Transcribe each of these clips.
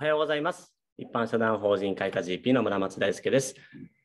おはようございます。一般社団法人開花 GP の村松大輔です。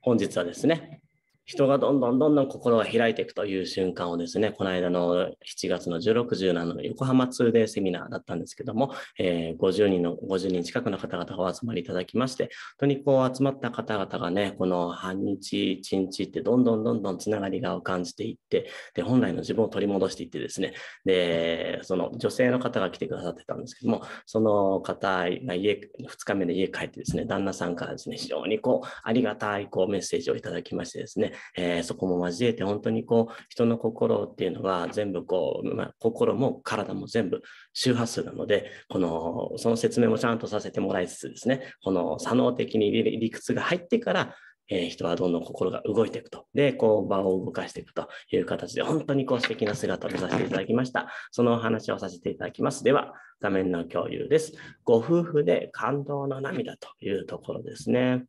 本日はですね、人がどんどんどんどん心が開いていくという瞬間をですね、この間の7月の16、17の横浜 2day セミナーだったんですけども、えー、50人の、50人近くの方々がお集まりいただきまして、本当にこう集まった方々がね、この半日、一日ってどんどんどんどんつながりがを感じていって、で、本来の自分を取り戻していってですね、で、その女性の方が来てくださってたんですけども、その方が家、2日目で家帰ってですね、旦那さんからですね、非常にこう、ありがたいこうメッセージをいただきましてですね、えー、そこも交えて本当にこう人の心っていうのは全部こう、まあ、心も体も全部周波数なのでこのその説明もちゃんとさせてもらいつつですねこの作能的に理屈が入ってからえー、人はどんどん心が動いていくと。で、こう場を動かしていくという形で、本当にこう素敵な姿を見させていただきました。そのお話をさせていただきます。では、画面の共有です。ご夫婦で感動の涙というところですね。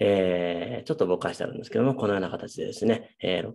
えー、ちょっとぼかしてあるんですけども、このような形でですね、えー、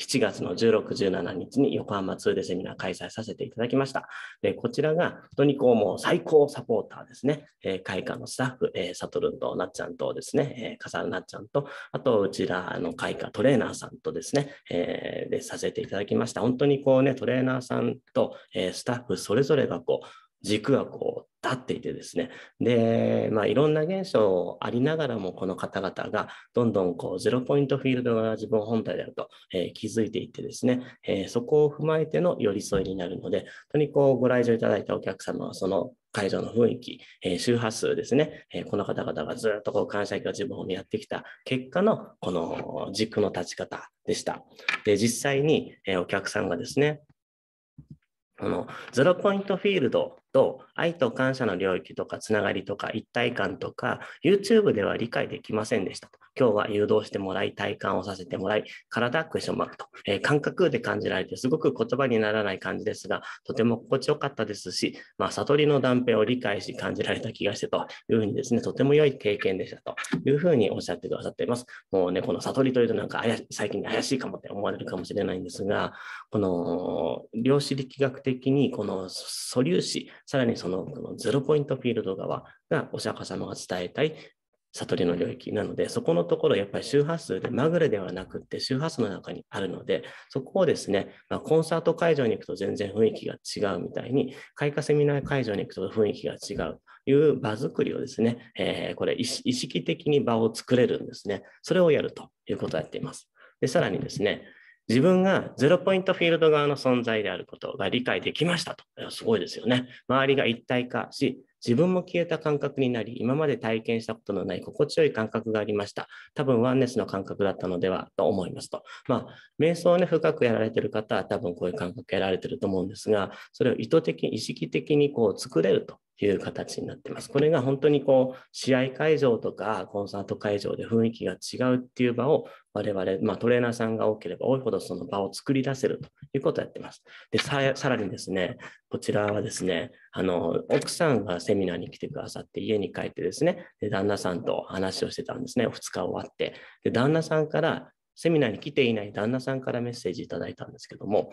7月の16、17日に横浜2でセミナー開催させていただきました。でこちらが、本当にこう、もう最高サポーターですね、えー、会館のスタッフ、えー、サトルンとなっちゃんとですね、えー、笠原なっちゃんと、あと、うちらの会館トレーナーさんとですね、えー、でさせていただきました。本当にこうね、トレーナーさんと、えー、スタッフそれぞれがこう、軸がこう立っていてですねで、まあ、いろんな現象ありながらもこの方々がどんどんこうゼロポイントフィールドが自分本体であると、えー、気づいていってですね、えー、そこを踏まえての寄り添いになるので本当にこうご来場いただいたお客様はその会場の雰囲気、え周波数ですね、えこの方々がずっとこう感謝器を自分をやってきた結果のこの軸の立ち方でした。で実際に、えお客さんがですねこのゼロポイントフィールドと愛と感謝の領域とかつながりとか一体感とか YouTube では理解できませんでしたと。今日は誘導してもらい、体感をさせてもらい、体クエスチョンマークと、えー、感覚で感じられて、すごく言葉にならない感じですが、とても心地よかったですし、まあ、悟りの断片を理解し感じられた気がしてというふうにですね、とても良い経験でしたというふうにおっしゃってくださっています。もうね、この悟りというとなんか最近怪しいかもって思われるかもしれないんですが、この量子力学的にこの素粒子、さらにそのこのゼロポイントフィールド側がお釈迦様が伝えたい悟りの領域なので、そこのところ、やっぱり周波数で、まぐれではなくって、周波数の中にあるので、そこをですね、まあ、コンサート会場に行くと全然雰囲気が違うみたいに、開花セミナー会場に行くと雰囲気が違うという場作りをですね、えー、これ意識的に場を作れるんですね。それをやるということをやっています。で、さらにですね、自分がゼロポイントフィールド側の存在であることが理解できましたと。すごいですよね。周りが一体化し、自分も消えた感覚になり、今まで体験したことのない心地よい感覚がありました。多分ワンネスの感覚だったのではと思いますと。まあ、瞑想をね、深くやられてる方は多分こういう感覚やられてると思うんですが、それを意図的、意識的にこう作れるという形になってます。これが本当にこう、試合会場とかコンサート会場で雰囲気が違うっていう場を我々、まあ、トレーナーさんが多ければ多いほどその場を作り出せるということをやってます。で、さらにですね、こちらはですね、あの、奥さんがセミナーに来てくださって家に帰ってですね、で旦那さんと話をしてたんですね、2日終わって。で、旦那さんからセミナーに来ていない旦那さんからメッセージいただいたんですけども、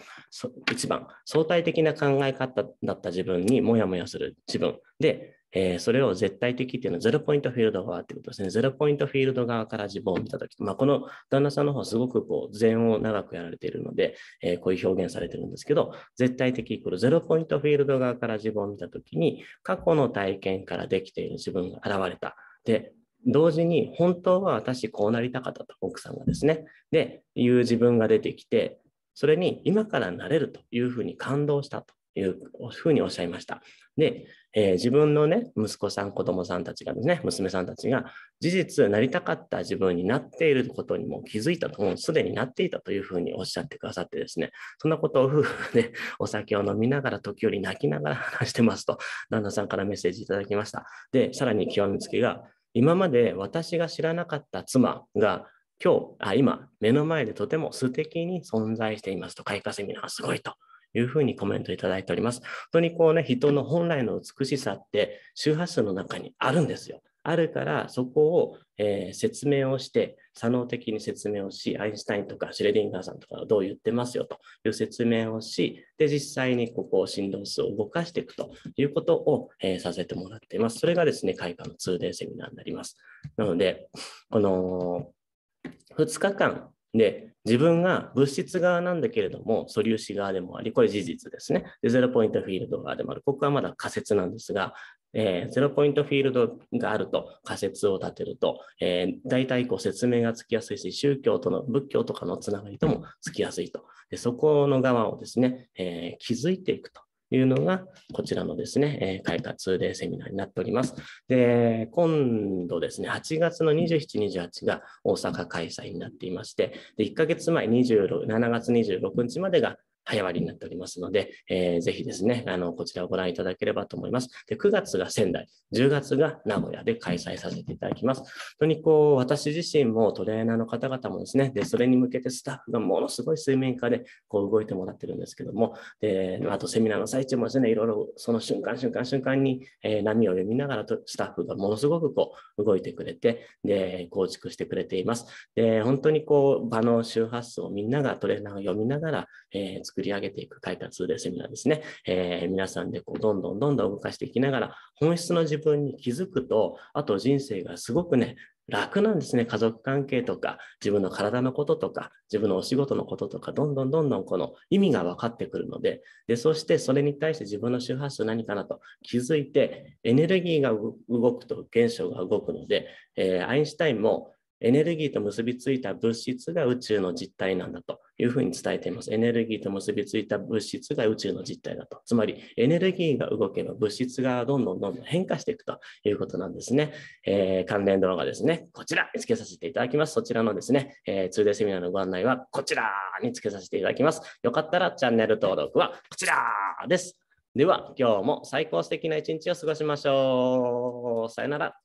1番、相対的な考え方だった自分にモヤモヤする自分で、えー、それを絶対的っていうのはゼロポイントフィールド側っていうことですね。ゼロポイントフィールド側から自分を見たとき、まあ、この旦那さんの方はすごくこう禅を長くやられているので、えー、こういう表現されてるんですけど、絶対的イコールゼロポイントフィールド側から自分を見たときに、過去の体験からできている自分が現れた。で、同時に本当は私こうなりたかったと奥さんがですねでいう自分が出てきてそれに今からなれるというふうに感動したというふうにおっしゃいました。で、えー、自分のね息子さん子供さんたちがですね娘さんたちが事実なりたかった自分になっていることにも気づいたともうすでになっていたというふうにおっしゃってくださってですねそんなことを夫婦で、ね、お酒を飲みながら時折泣きながら話してますと旦那さんからメッセージいただきました。でさらに極めつけが今まで私が知らなかった妻が今日あ今目の前でとても素敵に存在していますと開花セミナーすごいというふうにコメントいただいております。本当にこうね人の本来の美しさって周波数の中にあるんですよ。あるからそこを、えー、説明をして左脳的に説明をし、アインシュタインとかシレディンガーさんとかはどう言ってますよという説明をし、で、実際にここを振動数を動かしていくということを、えー、させてもらっています。それがですね、開花の2 d セミナーになります。なので、この2日間で、自分が物質側なんだけれども、素粒子側でもあり、これ事実ですね。で、ゼロポイントフィールド側でもある。ここはまだ仮説なんですが、えー、ゼロポイントフィールドがあると仮説を立てると、えー、大体こう説明がつきやすいし、宗教との仏教とかのつながりともつきやすいと。でそこの側をですね、えー、気づいていくと。いうのがこちらのですね、え開花 2day セミナーになっております。で、今度ですね、8月の27、28が大阪開催になっていまして、で1ヶ月前、26 7月26日までが早割りになっておりますので、えー、ぜひですね、あの、こちらをご覧いただければと思います。で、9月が仙台、10月が名古屋で開催させていただきます。本当にこう、私自身もトレーナーの方々もですね、で、それに向けてスタッフがものすごい水面下でこう動いてもらってるんですけども、で、あとセミナーの最中もですね、いろいろその瞬間瞬間瞬間に、え波を読みながらとスタッフがものすごくこう、動いてくれて、で、構築してくれています。で、本当にこう、場の周波数をみんながトレーナーを読みながら、えー作り上げていく開花でセミナーですね、えー、皆さんでこうどんどんどんどん動かしていきながら、本質の自分に気づくと、あと人生がすごくね、楽なんですね。家族関係とか、自分の体のこととか、自分のお仕事のこととか、どんどんどんどんこの意味が分かってくるので、で、そしてそれに対して自分の周波数何かなと気づいて、エネルギーが動くと現象が動くので、えー、アインシュタインもエネルギーと結びついた物質が宇宙の実態なんだというふうに伝えています。エネルギーと結びついた物質が宇宙の実態だと。つまり、エネルギーが動けば物質がどんどんどんどん変化していくということなんですね。えー、関連動画ですね、こちらにつけさせていただきます。そちらのですね、えー、2D セミナーのご案内はこちらにつけさせていただきます。よかったらチャンネル登録はこちらです。では、今日も最高素敵な一日を過ごしましょう。さよなら。